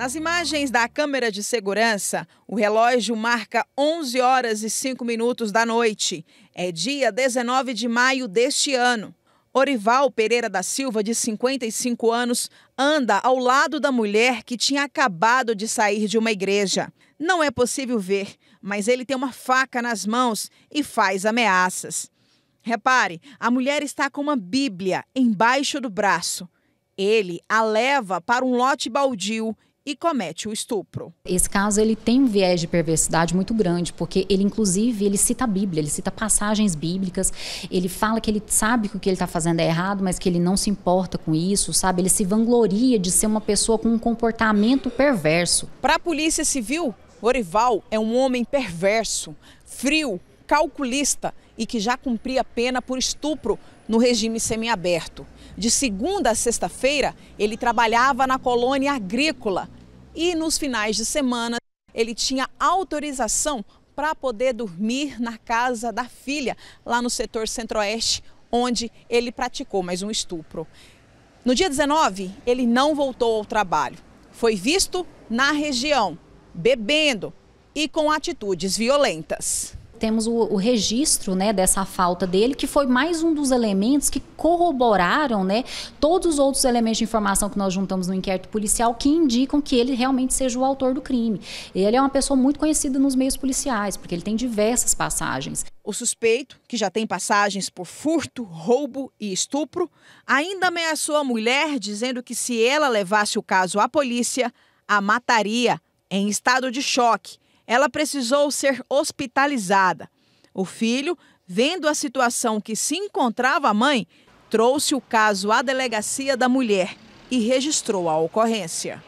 Nas imagens da câmera de segurança, o relógio marca 11 horas e 5 minutos da noite. É dia 19 de maio deste ano. Orival Pereira da Silva, de 55 anos, anda ao lado da mulher que tinha acabado de sair de uma igreja. Não é possível ver, mas ele tem uma faca nas mãos e faz ameaças. Repare, a mulher está com uma Bíblia embaixo do braço. Ele a leva para um lote baldio e comete o estupro. Esse caso ele tem um viés de perversidade muito grande, porque ele inclusive ele cita a Bíblia, ele cita passagens bíblicas, ele fala que ele sabe que o que ele está fazendo é errado, mas que ele não se importa com isso, sabe? Ele se vangloria de ser uma pessoa com um comportamento perverso. Para a Polícia Civil, Orival é um homem perverso, frio, calculista e que já cumpria pena por estupro no regime semiaberto. De segunda a sexta-feira, ele trabalhava na colônia agrícola e nos finais de semana ele tinha autorização para poder dormir na casa da filha, lá no setor centro-oeste, onde ele praticou mais um estupro. No dia 19, ele não voltou ao trabalho. Foi visto na região, bebendo e com atitudes violentas temos o, o registro né, dessa falta dele, que foi mais um dos elementos que corroboraram né, todos os outros elementos de informação que nós juntamos no inquérito policial que indicam que ele realmente seja o autor do crime. Ele é uma pessoa muito conhecida nos meios policiais, porque ele tem diversas passagens. O suspeito, que já tem passagens por furto, roubo e estupro, ainda ameaçou a mulher dizendo que se ela levasse o caso à polícia, a mataria em estado de choque ela precisou ser hospitalizada. O filho, vendo a situação que se encontrava a mãe, trouxe o caso à delegacia da mulher e registrou a ocorrência.